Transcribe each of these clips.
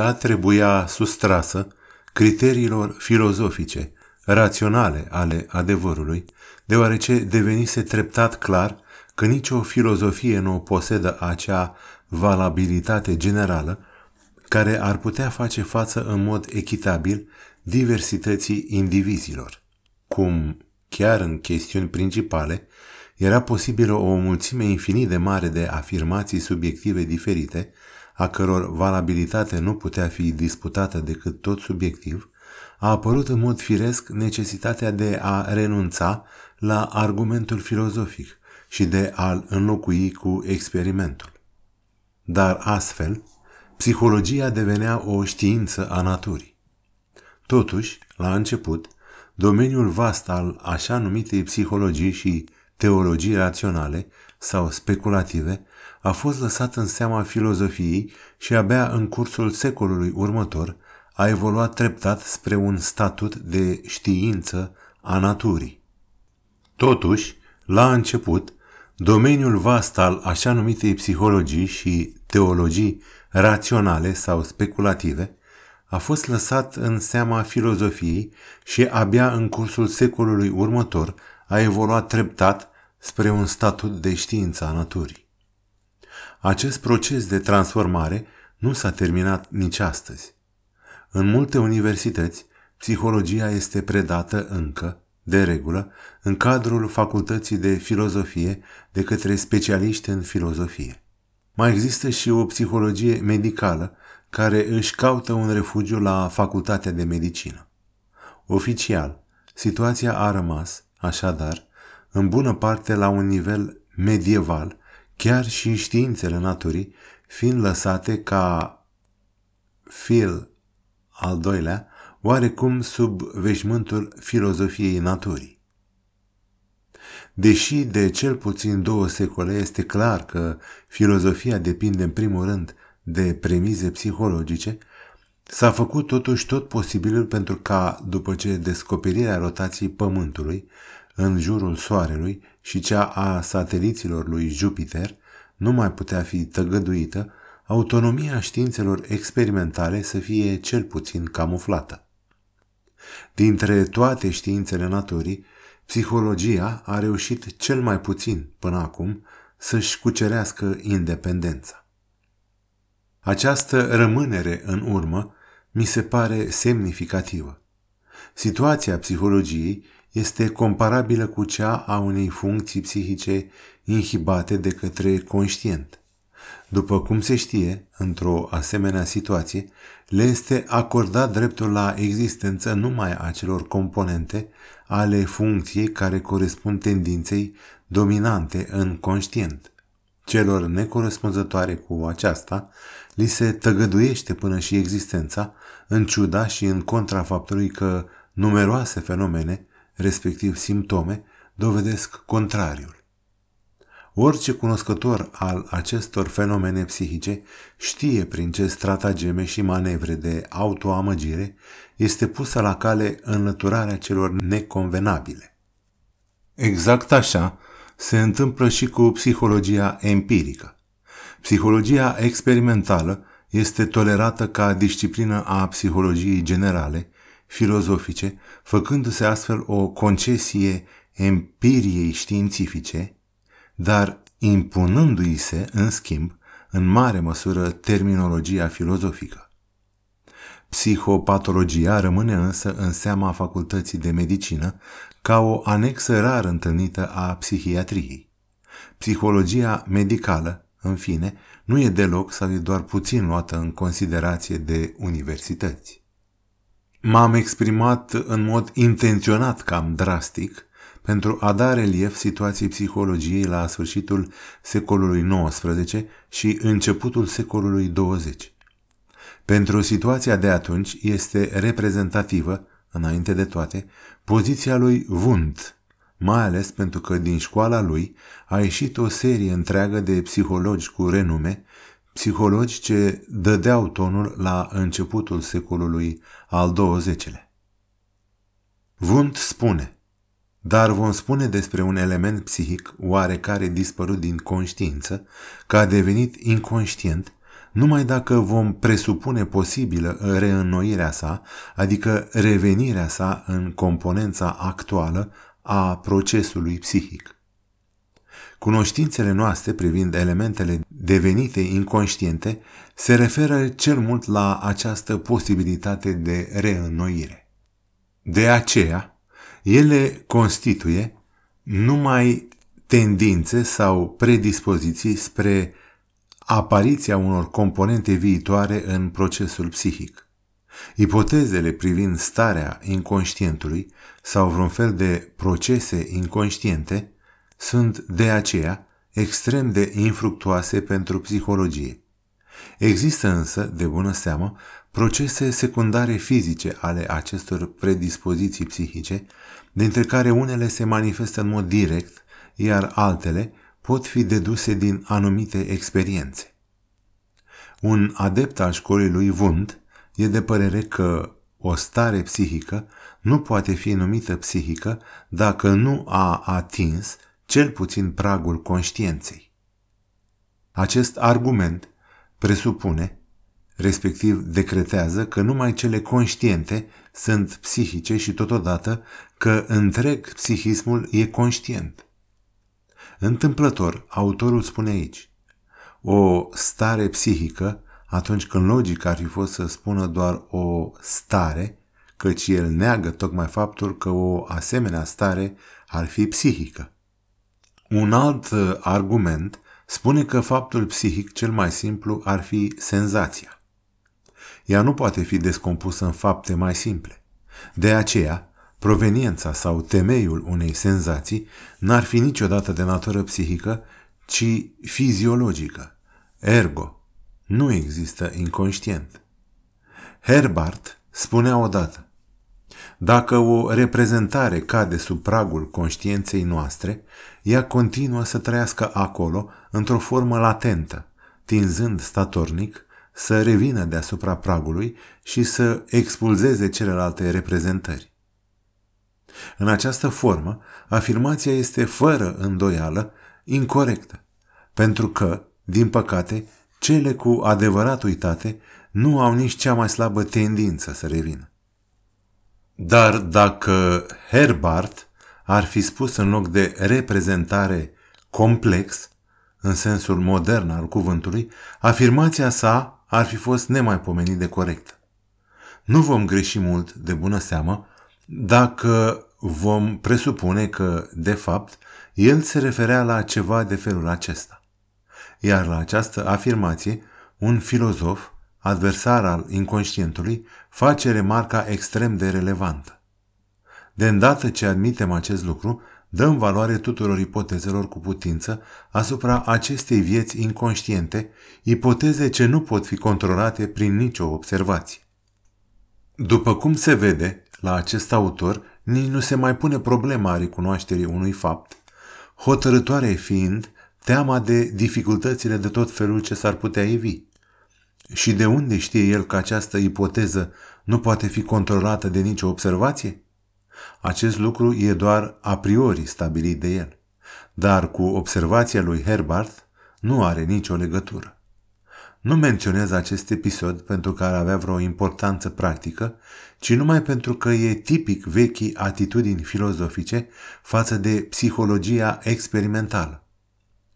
Ea trebuia sustrasă criteriilor filozofice, raționale ale adevărului, deoarece devenise treptat clar că nicio filozofie nu posedă acea valabilitate generală care ar putea face față în mod echitabil diversității indivizilor, cum, chiar în chestiuni principale, era posibilă o mulțime infinit de mare de afirmații subiective diferite, a căror valabilitate nu putea fi disputată decât tot subiectiv, a apărut în mod firesc necesitatea de a renunța la argumentul filozofic și de a-l înlocui cu experimentul. Dar astfel, psihologia devenea o știință a naturii. Totuși, la început, domeniul vast al așa numitei psihologii și teologii raționale sau speculative a fost lăsat în seama filozofiei și abia în cursul secolului următor a evoluat treptat spre un statut de știință a naturii. Totuși, la început, domeniul vast al așa numitei psihologii și teologii raționale sau speculative a fost lăsat în seama filozofiei și abia în cursul secolului următor a evoluat treptat spre un statut de știință a naturii. Acest proces de transformare nu s-a terminat nici astăzi. În multe universități, psihologia este predată încă, de regulă, în cadrul facultății de filozofie de către specialiști în filozofie. Mai există și o psihologie medicală care își caută un refugiu la facultatea de medicină. Oficial, situația a rămas, așadar, în bună parte la un nivel medieval, chiar și științele naturii, fiind lăsate ca fil al doilea, oarecum sub veșmântul filozofiei naturii. Deși de cel puțin două secole este clar că filozofia depinde în primul rând de premize psihologice, s-a făcut totuși tot posibilul pentru ca, după ce descoperirea rotației Pământului, în jurul Soarelui și cea a sateliților lui Jupiter nu mai putea fi tăgăduită, autonomia științelor experimentale să fie cel puțin camuflată. Dintre toate științele naturii, psihologia a reușit cel mai puțin până acum să-și cucerească independența. Această rămânere în urmă mi se pare semnificativă. Situația psihologiei este comparabilă cu cea a unei funcții psihice inhibate de către conștient. După cum se știe, într-o asemenea situație, le este acordat dreptul la existență numai acelor componente ale funcției care corespund tendinței dominante în conștient. Celor necorespunzătoare cu aceasta, li se tăgăduiește până și existența, în ciuda și în contra faptului că numeroase fenomene respectiv simptome, dovedesc contrariul. Orice cunoscător al acestor fenomene psihice știe prin ce stratageme și manevre de autoamăgire este pusă la cale înlăturarea celor neconvenabile. Exact așa se întâmplă și cu psihologia empirică. Psihologia experimentală este tolerată ca disciplină a psihologiei generale, filozofice, făcându-se astfel o concesie empiriei științifice, dar impunându-i se, în schimb, în mare măsură terminologia filozofică. Psihopatologia rămâne însă în seama facultății de medicină ca o anexă rar întâlnită a psihiatriei. Psihologia medicală, în fine, nu e deloc sau e doar puțin luată în considerație de universități. M-am exprimat în mod intenționat cam drastic pentru a da relief situației psihologiei la sfârșitul secolului XIX și începutul secolului XX. Pentru situația de atunci este reprezentativă, înainte de toate, poziția lui Wundt, mai ales pentru că din școala lui a ieșit o serie întreagă de psihologi cu renume psihologi ce dădeau tonul la începutul secolului al XX-lea. Vunt spune, dar vom spune despre un element psihic oarecare dispărut din conștiință, că a devenit inconștient numai dacă vom presupune posibilă reînnoirea sa, adică revenirea sa în componența actuală a procesului psihic. Cunoștințele noastre privind elementele devenite inconștiente se referă cel mult la această posibilitate de reînnoire. De aceea, ele constituie numai tendințe sau predispoziții spre apariția unor componente viitoare în procesul psihic. Ipotezele privind starea inconștientului sau vreun fel de procese inconștiente sunt de aceea extrem de infructuoase pentru psihologie. Există însă, de bună seamă, procese secundare fizice ale acestor predispoziții psihice, dintre care unele se manifestă în mod direct, iar altele pot fi deduse din anumite experiențe. Un adept al școlii lui Wundt e de părere că o stare psihică nu poate fi numită psihică dacă nu a atins cel puțin pragul conștienței. Acest argument presupune, respectiv decretează că numai cele conștiente sunt psihice și totodată că întreg psihismul e conștient. Întâmplător, autorul spune aici, o stare psihică, atunci când logica ar fi fost să spună doar o stare, căci el neagă tocmai faptul că o asemenea stare ar fi psihică. Un alt uh, argument spune că faptul psihic cel mai simplu ar fi senzația. Ea nu poate fi descompusă în fapte mai simple. De aceea, proveniența sau temeiul unei senzații n-ar fi niciodată de natură psihică, ci fiziologică. Ergo, nu există inconștient. Herbart spunea odată, dacă o reprezentare cade sub pragul conștiinței noastre, ea continuă să trăiască acolo într-o formă latentă, tinzând statornic să revină deasupra pragului și să expulzeze celelalte reprezentări. În această formă, afirmația este fără îndoială incorrectă, pentru că, din păcate, cele cu adevărat uitate nu au nici cea mai slabă tendință să revină. Dar dacă Herbart ar fi spus în loc de reprezentare complex, în sensul modern al cuvântului, afirmația sa ar fi fost nemaipomenit de corectă. Nu vom greși mult de bună seamă dacă vom presupune că, de fapt, el se referea la ceva de felul acesta. Iar la această afirmație, un filozof adversar al inconștientului, face remarca extrem de relevantă. De îndată ce admitem acest lucru, dăm valoare tuturor ipotezelor cu putință asupra acestei vieți inconștiente, ipoteze ce nu pot fi controlate prin nicio observație. După cum se vede, la acest autor nici nu se mai pune problema a recunoașterii unui fapt, hotărătoare fiind teama de dificultățile de tot felul ce s-ar putea evi. Și de unde știe el că această ipoteză nu poate fi controlată de nicio observație? Acest lucru e doar a priori stabilit de el, dar cu observația lui Herbart nu are nicio legătură. Nu menționez acest episod pentru că ar avea vreo importanță practică, ci numai pentru că e tipic vechii atitudini filozofice față de psihologia experimentală.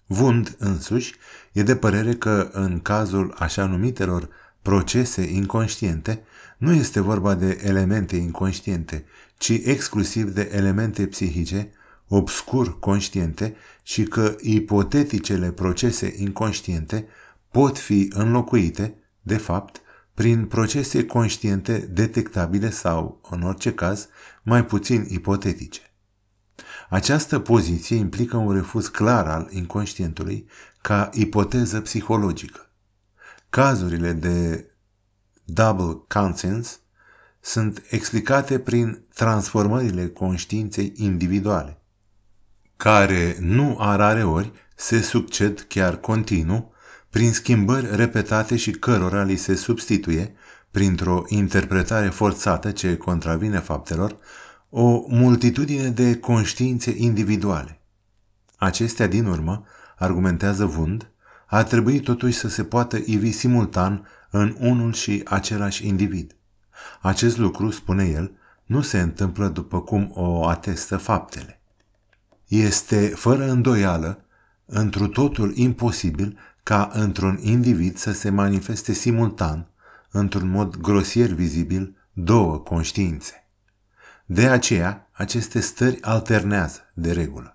Wund însuși e de părere că în cazul așa numitelor procese inconștiente, nu este vorba de elemente inconștiente, ci exclusiv de elemente psihice, obscur conștiente și că ipoteticele procese inconștiente pot fi înlocuite, de fapt, prin procese conștiente detectabile sau, în orice caz, mai puțin ipotetice. Această poziție implică un refuz clar al inconștientului ca ipoteză psihologică. Cazurile de double conscience sunt explicate prin transformările conștiinței individuale, care nu arare ori se succed chiar continuu, prin schimbări repetate și cărora li se substituie, printr-o interpretare forțată ce contravine faptelor, o multitudine de conștiințe individuale. Acestea, din urmă, argumentează Wund, ar trebui totuși să se poată ivi simultan în unul și același individ. Acest lucru, spune el, nu se întâmplă după cum o atestă faptele. Este, fără îndoială, întru totul imposibil ca într-un individ să se manifeste simultan, într-un mod grosier vizibil, două conștiințe. De aceea, aceste stări alternează de regulă.